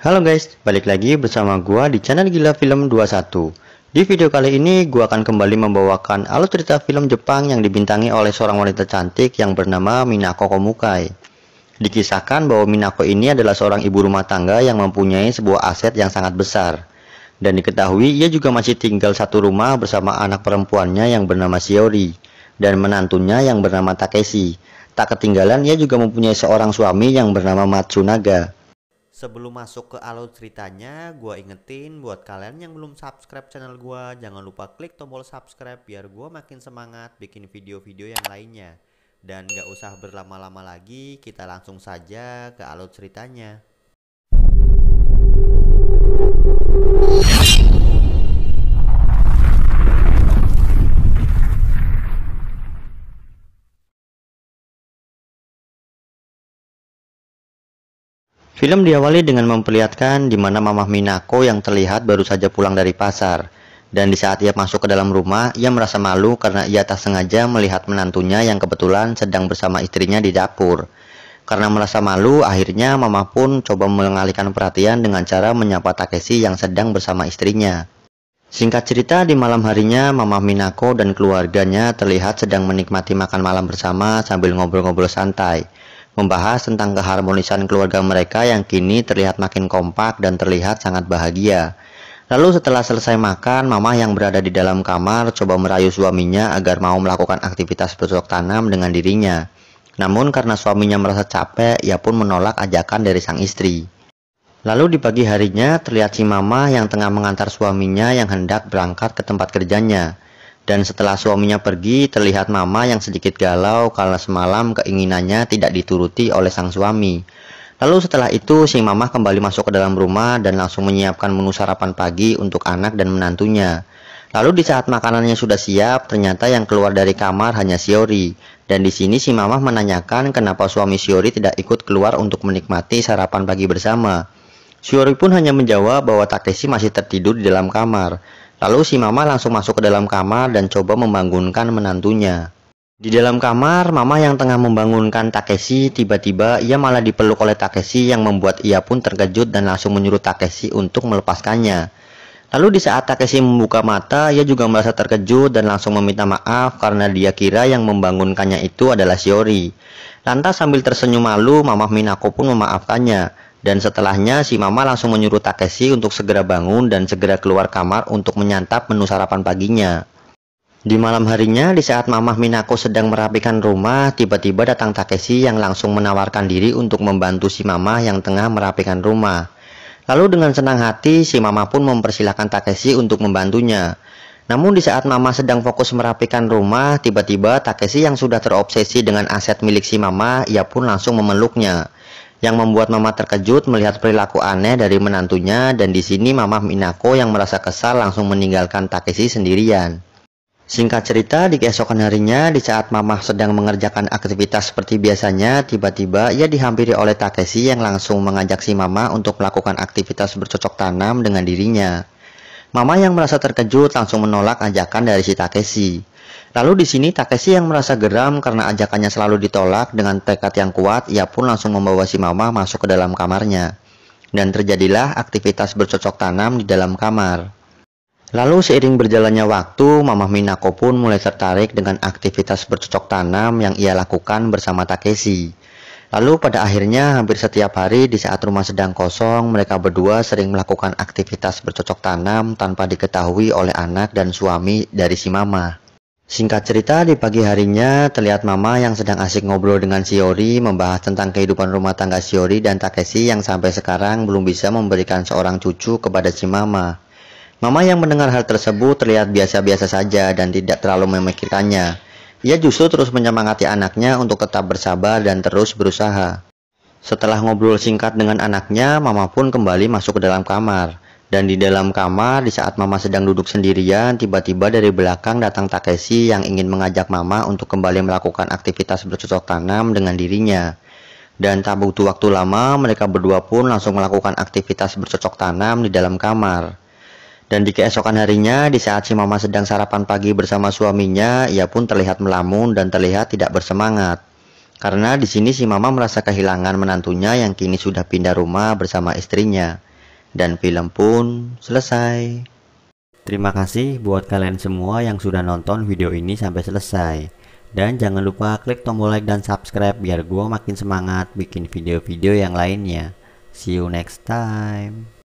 Halo guys, balik lagi bersama gua di channel Gila Film 21. Di video kali ini gua akan kembali membawakan alur cerita film Jepang yang dibintangi oleh seorang wanita cantik yang bernama Minako Komukai. Dikisahkan bahwa Minako ini adalah seorang ibu rumah tangga yang mempunyai sebuah aset yang sangat besar. Dan diketahui ia juga masih tinggal satu rumah bersama anak perempuannya yang bernama Shiori dan menantunya yang bernama Takeshi. Tak ketinggalan ia juga mempunyai seorang suami yang bernama Matsunaga. Sebelum masuk ke alur ceritanya, gue ingetin buat kalian yang belum subscribe channel gue, jangan lupa klik tombol subscribe biar gue makin semangat bikin video-video yang lainnya. Dan gak usah berlama-lama lagi, kita langsung saja ke alur ceritanya. Film diawali dengan memperlihatkan di mana Mamah Minako yang terlihat baru saja pulang dari pasar. Dan di saat ia masuk ke dalam rumah, ia merasa malu karena ia tak sengaja melihat menantunya yang kebetulan sedang bersama istrinya di dapur. Karena merasa malu, akhirnya Mamah pun coba mengalihkan perhatian dengan cara menyapa Takeshi yang sedang bersama istrinya. Singkat cerita, di malam harinya, Mamah Minako dan keluarganya terlihat sedang menikmati makan malam bersama sambil ngobrol-ngobrol santai membahas tentang keharmonisan keluarga mereka yang kini terlihat makin kompak dan terlihat sangat bahagia. Lalu setelah selesai makan, mamah yang berada di dalam kamar coba merayu suaminya agar mau melakukan aktivitas bercocok tanam dengan dirinya. Namun karena suaminya merasa capek, ia pun menolak ajakan dari sang istri. Lalu di pagi harinya terlihat si mama yang tengah mengantar suaminya yang hendak berangkat ke tempat kerjanya. Dan setelah suaminya pergi, terlihat Mama yang sedikit galau karena semalam keinginannya tidak dituruti oleh sang suami. Lalu setelah itu, si Mama kembali masuk ke dalam rumah dan langsung menyiapkan menu sarapan pagi untuk anak dan menantunya. Lalu di saat makanannya sudah siap, ternyata yang keluar dari kamar hanya Siori Dan di sini si Mama menanyakan kenapa suami Siori tidak ikut keluar untuk menikmati sarapan pagi bersama. Siori pun hanya menjawab bahwa Takeshi masih tertidur di dalam kamar. Lalu si mama langsung masuk ke dalam kamar dan coba membangunkan menantunya. Di dalam kamar, mama yang tengah membangunkan Takeshi tiba-tiba ia malah dipeluk oleh Takeshi yang membuat ia pun terkejut dan langsung menyuruh Takeshi untuk melepaskannya. Lalu di saat Takeshi membuka mata, ia juga merasa terkejut dan langsung meminta maaf karena dia kira yang membangunkannya itu adalah Shiori. Lantas sambil tersenyum malu, Mama Minako pun memaafkannya. Dan setelahnya si mama langsung menyuruh Takeshi untuk segera bangun dan segera keluar kamar untuk menyantap menu sarapan paginya. Di malam harinya, di saat Mamah Minako sedang merapikan rumah, tiba-tiba datang Takeshi yang langsung menawarkan diri untuk membantu si Mamah yang tengah merapikan rumah. Lalu dengan senang hati, si Mamah pun mempersilahkan Takeshi untuk membantunya. Namun di saat Mama sedang fokus merapikan rumah, tiba-tiba Takeshi yang sudah terobsesi dengan aset milik si Mama, ia pun langsung memeluknya yang membuat Mama terkejut melihat perilaku aneh dari menantunya dan di sini Mama Minako yang merasa kesal langsung meninggalkan Takeshi sendirian. Singkat cerita, di keesokan harinya, di saat Mama sedang mengerjakan aktivitas seperti biasanya, tiba-tiba ia dihampiri oleh Takeshi yang langsung mengajak si Mama untuk melakukan aktivitas bercocok tanam dengan dirinya. Mama yang merasa terkejut langsung menolak ajakan dari si Takeshi. Lalu di sini Takeshi yang merasa geram karena ajakannya selalu ditolak dengan tekad yang kuat, ia pun langsung membawa si Mama masuk ke dalam kamarnya. Dan terjadilah aktivitas bercocok tanam di dalam kamar. Lalu seiring berjalannya waktu, Mama Minako pun mulai tertarik dengan aktivitas bercocok tanam yang ia lakukan bersama Takeshi. Lalu pada akhirnya hampir setiap hari di saat rumah sedang kosong, mereka berdua sering melakukan aktivitas bercocok tanam tanpa diketahui oleh anak dan suami dari si mama. Singkat cerita, di pagi harinya terlihat Mama yang sedang asik ngobrol dengan Shiori membahas tentang kehidupan rumah tangga Shiori dan Takeshi yang sampai sekarang belum bisa memberikan seorang cucu kepada si Mama. Mama yang mendengar hal tersebut terlihat biasa-biasa saja dan tidak terlalu memikirkannya. Ia justru terus menyemangati anaknya untuk tetap bersabar dan terus berusaha. Setelah ngobrol singkat dengan anaknya, Mama pun kembali masuk ke dalam kamar. Dan di dalam kamar, di saat Mama sedang duduk sendirian, tiba-tiba dari belakang datang Takeshi yang ingin mengajak Mama untuk kembali melakukan aktivitas bercocok tanam dengan dirinya. Dan tak butuh waktu lama, mereka berdua pun langsung melakukan aktivitas bercocok tanam di dalam kamar. Dan di keesokan harinya, di saat si Mama sedang sarapan pagi bersama suaminya, ia pun terlihat melamun dan terlihat tidak bersemangat. Karena di sini si Mama merasa kehilangan menantunya yang kini sudah pindah rumah bersama istrinya dan film pun selesai. Terima kasih buat kalian semua yang sudah nonton video ini sampai selesai. Dan jangan lupa klik tombol like dan subscribe biar gue makin semangat bikin video-video yang lainnya. See you next time.